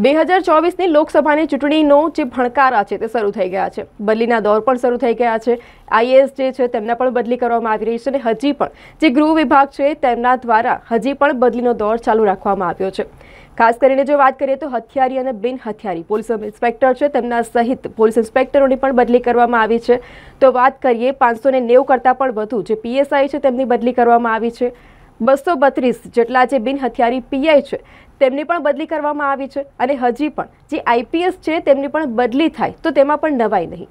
બે હજાર ચોવીસની લોકસભાની ચૂંટણીનો જે ભણકારા છે તે શરૂ થઈ ગયા છે બદલીના દોર પણ શરૂ થઈ ગયા છે આઈએએસ જે છે તેમના પણ બદલી કરવામાં આવી રહી છે અને હજી પણ જે ગૃહ વિભાગ છે તેમના દ્વારા હજી પણ બદલીનો દોર ચાલુ રાખવામાં આવ્યો છે ખાસ કરીને જો વાત કરીએ તો હથિયારી અને બિન હથિયારી પોલીસ ઇન્સ્પેક્ટર છે તેમના સહિત પોલીસ ઇન્સ્પેક્ટરોની પણ બદલી કરવામાં આવી છે તો વાત કરીએ પાંચસો ને નેવું કરતાં પણ વધુ જે પીએસઆઈ છે તેમની બદલી કરવામાં આવી છે બસો બત્રીસ જેટલા જે બિન હથિયારી પીઆઈ છે તેમની પણ બદલી કરવામાં આવી છે અને હજી પણ જે આઈપીએસ છે તેમની પણ બદલી થાય તો તેમાં પણ નવાઈ નહીં